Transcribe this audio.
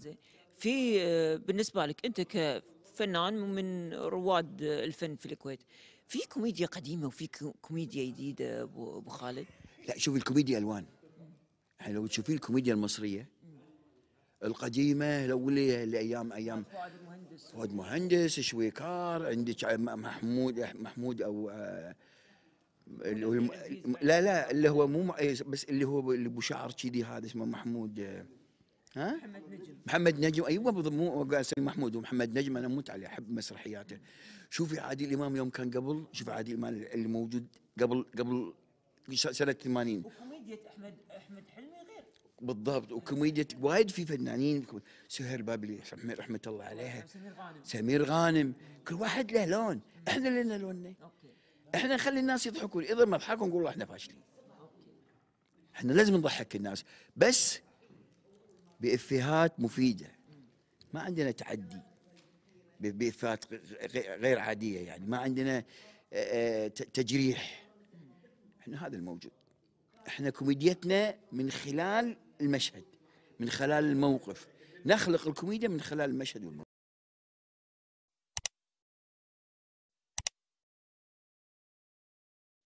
زين في آه، بالنسبه لك انت كفنان من رواد الفن في الكويت في كوميديا قديمه وفي كوميديا جديده ابو خالد لا شوف الكوميديا الوان احنا لو تشوفين الكوميديا المصريه القديمه لو الايام ايام فؤاد مهندس فؤاد شويكار عندك محمود محمود او آه، اللي لا لا اللي هو مو إيه، بس اللي هو ابو شعر كذي هذا اسمه محمود آه، ها؟ محمد نجم محمد نجم ايوه مو اسمي محمود ومحمد نجم انا اموت عليه احب مسرحياته شوفي عادل الامام يوم كان قبل شوفي عادل الامام اللي موجود قبل قبل سنه 80 وكوميديا احمد احمد حلمي غير بالضبط وكوميديا وايد في فنانين سهير بابلي رحمه الله عليها سمير غانم سمير غانم كل واحد له لون احنا لنا لوننا احنا نخلي الناس يضحكون اذا ما ضحكوا نقول احنا فاشلين احنا لازم نضحك الناس بس بإفهات مفيدة ما عندنا تحدي بإفهات غير عادية يعني ما عندنا آه، آه، تجريح احنا هذا الموجود احنا كوميديتنا من خلال المشهد من خلال الموقف نخلق الكوميديا من خلال المشهد والموقف